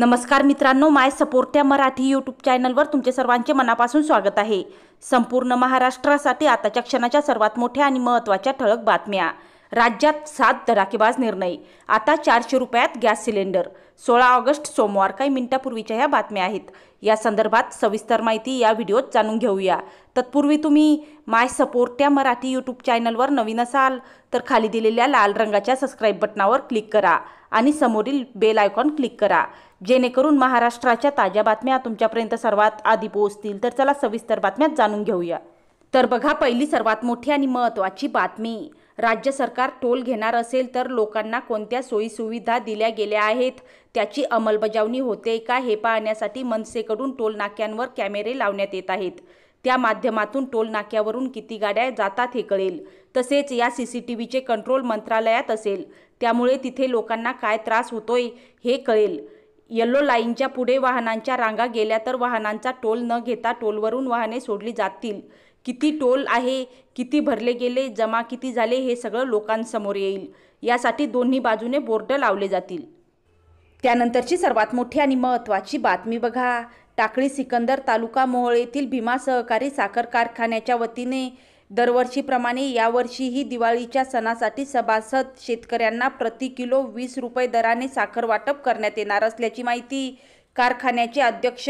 नमस्कार मित्रांनो माय support Marathi YouTube चॅनलवर तुमचे सर्वांचे मनापासून स्वागत आहे संपूर्ण महाराष्ट्रासाठी आताच्या क्षणाच्या सर्वात मोठ्या आणि महत्त्वाच्या ठळक बातम्या राज्यात सात दराकेबाज निर्णय आता चारशे रुपयात गॅस सिलेंडर सोळा ऑगस्ट सोमवार काही मिनिटापूर्वीच्या ह्या बातम्या आहेत या संदर्भात सविस्तर माहिती या व्हिडिओत जाणून घेऊया तत्पूर्वी तुम्ही माय सपोर्ट या मराठी यूट्यूब चॅनलवर नवीन असाल तर खाली दिलेल्या लाल रंगाच्या सबस्क्राईब बटनावर क्लिक करा आणि समोरील बेल आयकॉन क्लिक करा जेणेकरून महाराष्ट्राच्या ताज्या बातम्या तुमच्यापर्यंत सर्वात आधी पोहोचतील तर चला सविस्तर बातम्या जाणून घेऊया तर बघा पहिली सर्वात मोठी आणि महत्त्वाची बातमी राज्य सरकार टोल घेणार असेल तर लोकांना कोणत्या सोयीसुविधा दिल्या गेल्या आहेत त्याची अंमलबजावणी होते का हे पाहण्यासाठी मनसेकडून टोल नाक्यांवर कॅमेरे लावण्यात येत आहेत त्या माध्यमातून टोल नाक्यावरून किती गाड्या जातात हे कळेल तसेच या सी सी टी व्हीचे कंट्रोल मंत्रालयात असेल त्यामुळे तिथे लोकांना काय त्रास होतोय हे कळेल येलो लाईनच्या पुढे वाहनांच्या रांगा गेल्या तर वाहनांचा टोल न घेता टोलवरून वाहने सोडली जातील किती टोल आहे किती भरले गेले जमा किती झाले हे सगळं लोकांसमोर येईल यासाठी दोन्ही बाजूने बोर्ड लावले जातील त्यानंतरची सर्वात मोठी आणि महत्त्वाची बातमी बघा टाकळी सिकंदर तालुका मोहळ येथील भीमा सहकारी साखर कारखान्याच्या वतीने दरवर्षीप्रमाणे यावर्षीही दिवाळीच्या सणासाठी सभासद शेतकऱ्यांना प्रति किलो वीस रुपये दराने साखर वाटप करण्यात येणार असल्याची माहिती कारखान्याचे अध्यक्ष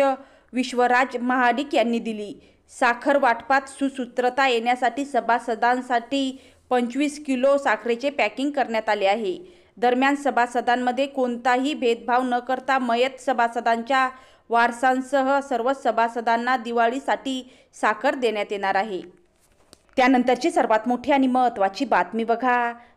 विश्वराज महाडिक यांनी दिली साखर वाटपात सुसूत्रता येण्यासाठी सभासदांसाठी पंचवीस किलो साखरेचे पॅकिंग करण्यात आले आहे दरम्यान सभासदांमध्ये कोणताही भेदभाव न करता मयत सभासदांच्या वारसांसह सर्व सभासदांना दिवाळीसाठी साखर देण्यात येणार आहे त्यानंतरची सर्वात मोठी आणि महत्त्वाची बातमी बघा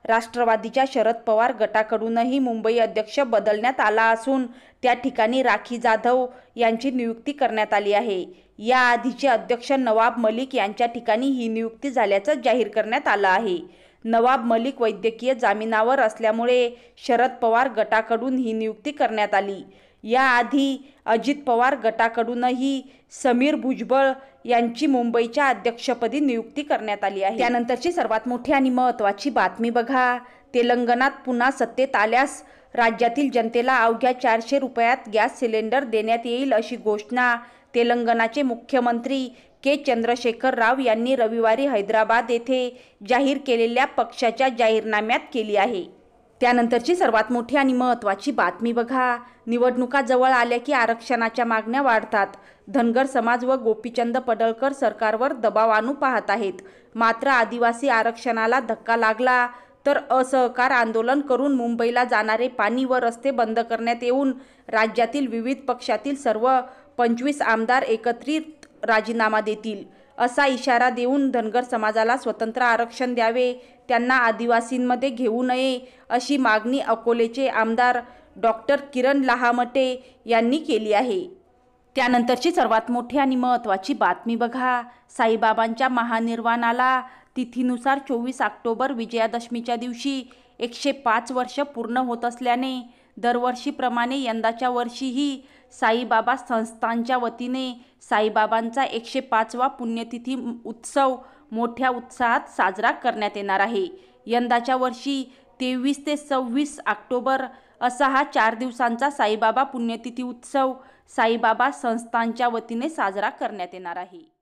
राष्ट्रवादीच्या शरद पवार गटाकडूनही मुंबई अध्यक्ष बदलण्यात आला असून त्या ठिकाणी राखी जाधव यांची नियुक्ती करण्यात आली आहे याआधीचे अध्यक्ष नवाब मलिक यांच्या ठिकाणी ही नियुक्ती झाल्याचं जाहीर करण्यात आलं आहे नवाब मलिक वैद्यकीय जामिनावर असल्यामुळे शरद पवार गटाकडून ही नियुक्ती करण्यात आली याआधी अजित पवार गटाकडूनही समीर भुजबळ यांची मुंबईच्या अध्यक्षपदी नियुक्ती करण्यात आली आहे त्यानंतरची सर्वात मोठी आणि महत्त्वाची बातमी बघा तेलंगणात पुन्हा सत्तेत आल्यास राज्यातील जनतेला अवघ्या चारशे रुपयात गॅस सिलेंडर देण्यात येईल अशी घोषणा तेलंगणाचे मुख्यमंत्री के चंद्रशेखर राव यांनी रविवारी हैदराबाद येथे जाहीर केलेल्या पक्षाच्या जाहीरनाम्यात केली आहे त्यानंतरची सर्वात मोठी आणि महत्त्वाची बातमी बघा निवडणुका जवळ आल्या की आरक्षणाच्या मागण्या वाढतात धनगर समाज व गोपीचंद पडळकर सरकारवर दबाव आणू पाहत आहेत मात्र आदिवासी आरक्षणाला धक्का लागला तर असहकार आंदोलन करून मुंबईला जाणारे पाणी व रस्ते बंद करण्यात येऊन राज्यातील विविध पक्षातील सर्व पंचवीस आमदार एकत्रित राजीनामा देतील असा इशारा देऊन धनगर समाजाला स्वतंत्र आरक्षण द्यावे त्यांना आदिवासींमध्ये घेऊ नये अशी मागणी अकोलेचे आमदार डॉक्टर किरण लहामटे यांनी केली आहे त्यानंतरची सर्वात मोठी आणि महत्त्वाची बातमी बघा साईबाबांच्या महानिर्वाणाला तिथीनुसार चोवीस ऑक्टोबर विजयादशमीच्या दिवशी एकशे पाच वर्ष पूर्ण होत असल्याने दरवर्षीप्रमाणे यंदाच्या वर्षीही साईबाबा संस्थांच्या वतीने साईबाबांचा एकशे पाचवा पुण्यतिथी उत्सव मोठ्या उत्साहात साजरा करण्यात येणार आहे यंदाच्या वर्षी तेवीस ते सव्वीस ऑक्टोबर असा हा चार दिवसांचा साईबाबा पुण्यतिथी उत्सव साईबाबा संस्थांच्या वतीने साजरा करण्यात येणार आहे